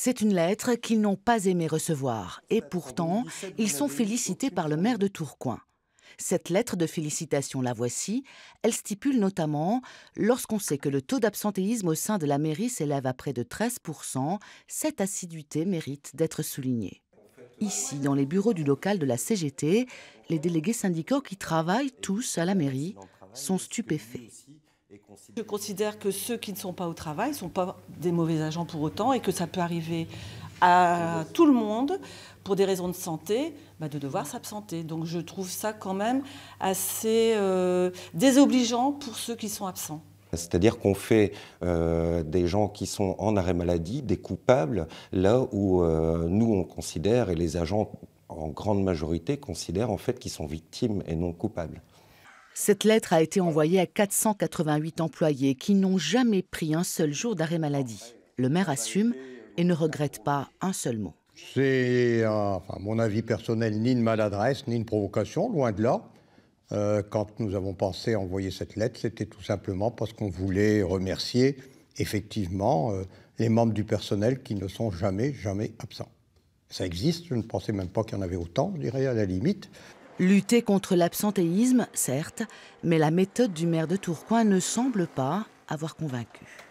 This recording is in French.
C'est une lettre qu'ils n'ont pas aimé recevoir et pourtant, ils sont félicités par le maire de Tourcoing. Cette lettre de félicitation, la voici. Elle stipule notamment Lorsqu'on sait que le taux d'absentéisme au sein de la mairie s'élève à près de 13%, cette assiduité mérite d'être soulignée. Ici, dans les bureaux du local de la CGT, les délégués syndicaux qui travaillent tous à la mairie sont stupéfaits. Je considère que ceux qui ne sont pas au travail ne sont pas des mauvais agents pour autant et que ça peut arriver à tout le monde, pour des raisons de santé, bah, de devoir s'absenter. Donc je trouve ça quand même assez euh, désobligeant pour ceux qui sont absents. C'est-à-dire qu'on fait euh, des gens qui sont en arrêt maladie, des coupables, là où euh, nous on considère, et les agents en grande majorité considèrent en fait qu'ils sont victimes et non coupables. Cette lettre a été envoyée à 488 employés qui n'ont jamais pris un seul jour d'arrêt maladie. Le maire assume et ne regrette pas un seul mot. C'est, euh, à mon avis personnel, ni une maladresse, ni une provocation, loin de là. Euh, quand nous avons pensé envoyer cette lettre, c'était tout simplement parce qu'on voulait remercier effectivement euh, les membres du personnel qui ne sont jamais, jamais absents. Ça existe, je ne pensais même pas qu'il y en avait autant, je dirais, à la limite. Lutter contre l'absentéisme, certes, mais la méthode du maire de Tourcoing ne semble pas avoir convaincu.